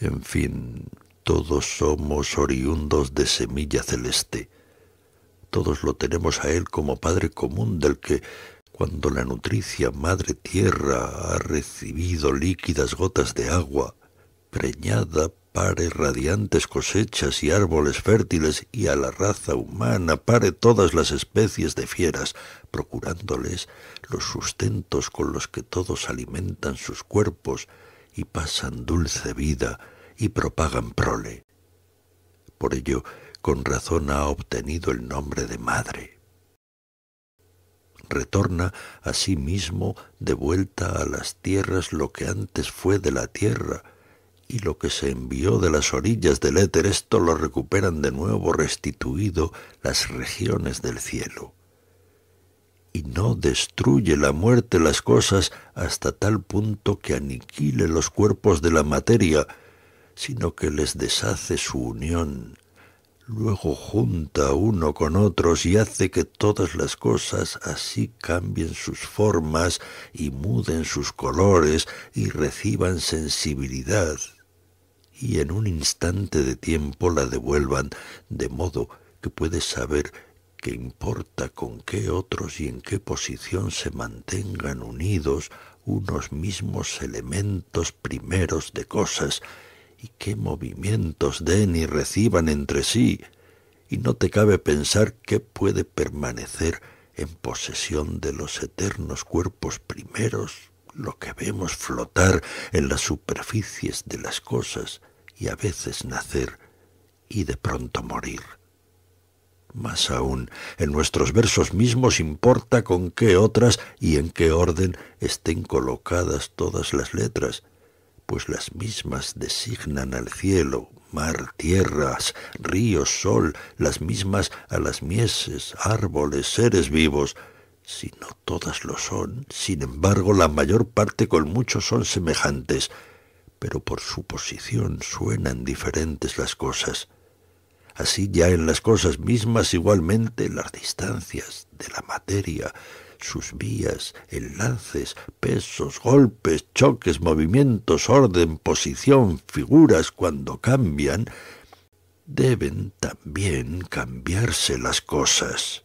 En fin, todos somos oriundos de semilla celeste. Todos lo tenemos a Él como Padre común del que, cuando la nutricia Madre Tierra ha recibido líquidas gotas de agua, preñada pare radiantes cosechas y árboles fértiles y a la raza humana pare todas las especies de fieras, procurándoles los sustentos con los que todos alimentan sus cuerpos, y pasan dulce vida y propagan prole. Por ello, con razón ha obtenido el nombre de madre. Retorna a sí de vuelta a las tierras lo que antes fue de la tierra, y lo que se envió de las orillas del éter, esto lo recuperan de nuevo restituido las regiones del cielo no destruye la muerte las cosas hasta tal punto que aniquile los cuerpos de la materia, sino que les deshace su unión. Luego junta uno con otros y hace que todas las cosas así cambien sus formas y muden sus colores y reciban sensibilidad y en un instante de tiempo la devuelvan, de modo que puedes saber que importa con qué otros y en qué posición se mantengan unidos unos mismos elementos primeros de cosas, y qué movimientos den y reciban entre sí, y no te cabe pensar qué puede permanecer en posesión de los eternos cuerpos primeros, lo que vemos flotar en las superficies de las cosas y a veces nacer y de pronto morir. Más aún, en nuestros versos mismos importa con qué otras y en qué orden estén colocadas todas las letras, pues las mismas designan al cielo, mar, tierras, ríos, sol, las mismas a las mieses, árboles, seres vivos. Si no todas lo son, sin embargo, la mayor parte con mucho son semejantes, pero por su posición suenan diferentes las cosas. Así ya en las cosas mismas igualmente las distancias de la materia, sus vías, enlaces, pesos, golpes, choques, movimientos, orden, posición, figuras, cuando cambian, deben también cambiarse las cosas.